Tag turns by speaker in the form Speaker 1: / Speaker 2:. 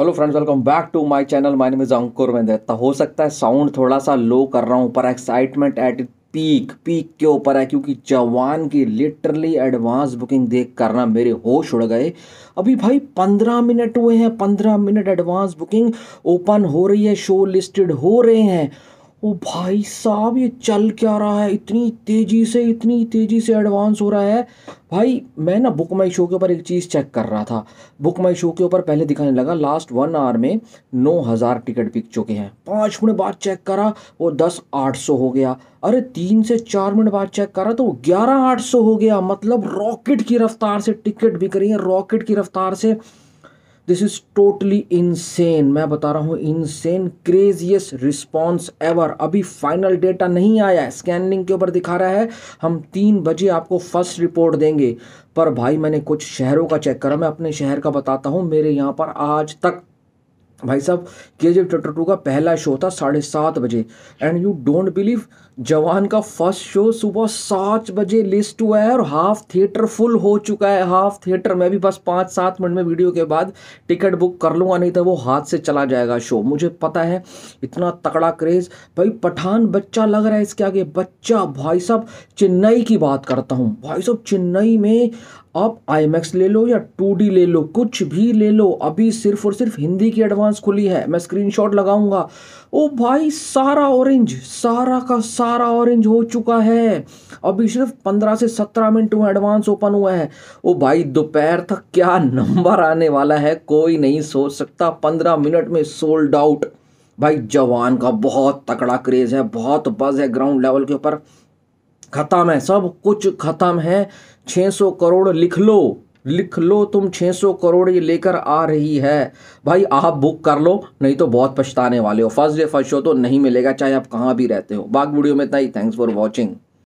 Speaker 1: hello friends welcome back to my channel my name is Ankur Mehta हो सकता है sound थोड़ा सा लो कर रहा हूँ पर एक्साइटमेंट एट पीक पीक के ऊपर है क्योंकि जवान की लिटरली एडवांस बुकिंग देख कर मेरे होश उड़ गए अभी भाई पंद्रह मिनट हुए हैं पंद्रह मिनट एडवांस बुकिंग ओपन हो रही है शो लिस्टेड हो रहे हैं ओ भाई साहब ये चल क्या रहा है इतनी तेज़ी से इतनी तेज़ी से एडवांस हो रहा है भाई मैं ना बुक माई शो के ऊपर एक चीज़ चेक कर रहा था बुक माई शो के ऊपर पहले दिखाने लगा लास्ट वन आवर में नौ हज़ार टिकट बिक चुके हैं पाँच मिनट बाद चेक करा वो दस आठ सौ हो गया अरे तीन से चार मिनट बाद चेक करा तो ग्यारह आठ सौ हो गया मतलब रॉकेट की रफ्तार से टिकट बिक रही है रॉकेट की रफ्तार से दिस इज़ टोटली इनसेन मैं बता रहा हूँ इनसेन क्रेजियस रिस्पॉन्स एवर अभी फाइनल डेटा नहीं आया है स्कैनिंग के ऊपर दिखा रहा है हम तीन बजे आपको फर्स्ट रिपोर्ट देंगे पर भाई मैंने कुछ शहरों का चेक करा मैं अपने शहर का बताता हूँ मेरे यहाँ पर आज तक भाई साहब के जे चैप्टर टू का पहला शो था साढ़े सात बजे एंड यू डोंट बिलीव जवान का फर्स्ट शो सुबह सात बजे लिस्ट हुआ है और हाफ थिएटर फुल हो चुका है हाफ थिएटर में भी बस पाँच सात मिनट में वीडियो के बाद टिकट बुक कर लूँगा नहीं तो वो हाथ से चला जाएगा शो मुझे पता है इतना तगड़ा क्रेज़ भाई पठान बच्चा लग रहा है इसके आगे बच्चा भाई साहब चेन्नई की बात करता हूँ भाई साहब चेन्नई में आप आई ले लो या टू ले लो कुछ भी ले लो अभी सिर्फ और सिर्फ हिंदी की एडवांस खुली है मैं स्क्रीनशॉट लगाऊंगा ओ भाई सारा ऑरेंज सारा का सारा ऑरेंज हो चुका है अभी सिर्फ पंद्रह से सत्रह मिनट में एडवांस ओपन हुआ है ओ भाई दोपहर तक क्या नंबर आने वाला है कोई नहीं सोच सकता पंद्रह मिनट में सोल्ड आउट भाई जवान का बहुत तकड़ा क्रेज़ है बहुत बज है ग्राउंड लेवल के ऊपर खत्म है सब कुछ खत्म है 600 करोड़ लिख लो लिख लो तुम 600 करोड़ ये लेकर आ रही है भाई आप बुक कर लो नहीं तो बहुत पछताने वाले हो फर्स्ट डे फर्स्ट शो तो नहीं मिलेगा चाहे आप कहाँ भी रहते हो बाग वीडियो में इतना ही थैंक्स फॉर वॉचिंग